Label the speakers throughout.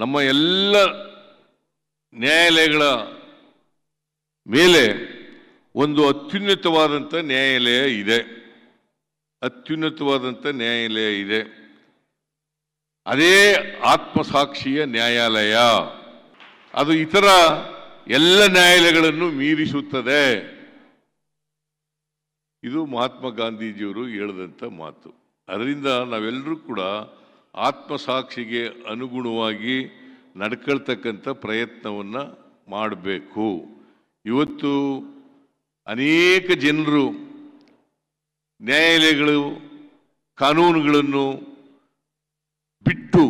Speaker 1: ನಮ್ಮ ಎಲ್ಲ ನ್ಯಾಯಾಲಯಗಳ ಮೇಲೆ ಒಂದು ಅತ್ಯುನ್ನತವಾದಂಥ ನ್ಯಾಯಾಲಯ ಇದೆ ಅತ್ಯುನ್ನತವಾದಂಥ ನ್ಯಾಯಾಲಯ ಇದೆ ಅದೇ ಆತ್ಮಸಾಕ್ಷಿಯ ನ್ಯಾಯಾಲಯ ಅದು ಇತರ ಎಲ್ಲ ನ್ಯಾಯಾಲಯಗಳನ್ನು ಮೀರಿಸುತ್ತದೆ ಇದು ಮಹಾತ್ಮ ಗಾಂಧೀಜಿಯವರು ಹೇಳಿದಂಥ ಮಾತು ಅದರಿಂದ ನಾವೆಲ್ಲರೂ ಕೂಡ ಆತ್ಮಸಾಕ್ಷಿಗೆ ಅನುಗುಣವಾಗಿ ನಡ್ಕೊಳ್ತಕ್ಕಂಥ ಪ್ರಯತ್ನವನ್ನು ಮಾಡಬೇಕು ಇವತ್ತು ಅನೇಕ ಜನರು ನ್ಯಾಯಾಲಯಗಳು ಕಾನೂನುಗಳನ್ನು ಬಿಟ್ಟು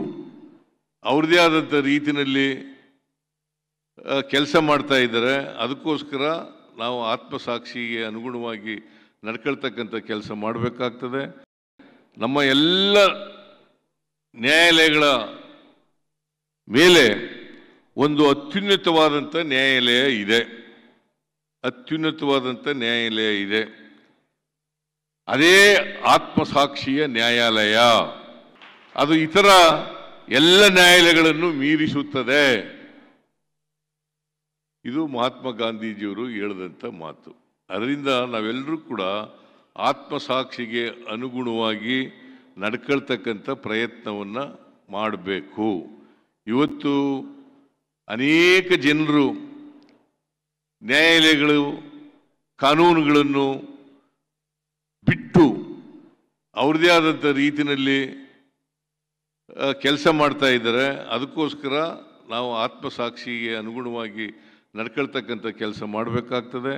Speaker 1: ಅವ್ರದ್ದೇ ಆದಂಥ ರೀತಿಯಲ್ಲಿ ಕೆಲಸ ಮಾಡ್ತಾ ಇದ್ದಾರೆ ಅದಕ್ಕೋಸ್ಕರ ನಾವು ಆತ್ಮಸಾಕ್ಷಿಗೆ ಅನುಗುಣವಾಗಿ ನಡ್ಕೊಳ್ತಕ್ಕಂಥ ಕೆಲಸ ಮಾಡಬೇಕಾಗ್ತದೆ ನಮ್ಮ ಎಲ್ಲ ನ್ಯಾಯಾಲಯಗಳ ಮೇಲೆ ಒಂದು ಅತ್ಯುನ್ನತವಾದಂಥ ನ್ಯಾಯಾಲಯ ಇದೆ ಅತ್ಯುನ್ನತವಾದಂಥ ನ್ಯಾಯಾಲಯ ಇದೆ ಅದೇ ಆತ್ಮಸಾಕ್ಷಿಯ ನ್ಯಾಯಾಲಯ ಅದು ಇತರ ಎಲ್ಲ ನ್ಯಾಯಾಲಯಗಳನ್ನು ಮೀರಿಸುತ್ತದೆ ಇದು ಮಹಾತ್ಮ ಗಾಂಧೀಜಿಯವರು ಹೇಳಿದಂಥ ಮಾತು ಅದರಿಂದ ನಾವೆಲ್ಲರೂ ಕೂಡ ಆತ್ಮಸಾಕ್ಷಿಗೆ ಅನುಗುಣವಾಗಿ ನಡ್ಕೊಳ್ತಕ್ಕಂಥ ಪ್ರಯತ್ನವನ್ನು ಮಾಡಬೇಕು ಇವತ್ತು ಅನೇಕ ಜನರು ನ್ಯಾಯಾಲಯಗಳು ಕಾನೂನುಗಳನ್ನು ಬಿಟ್ಟು ಅವ್ರದ್ದೇ ಆದಂಥ ರೀತಿಯಲ್ಲಿ ಕೆಲಸ ಮಾಡ್ತಾ ಇದ್ದಾರೆ ಅದಕ್ಕೋಸ್ಕರ ನಾವು ಆತ್ಮಸಾಕ್ಷಿಗೆ ಅನುಗುಣವಾಗಿ ನಡ್ಕೊಳ್ತಕ್ಕಂಥ ಕೆಲಸ ಮಾಡಬೇಕಾಗ್ತದೆ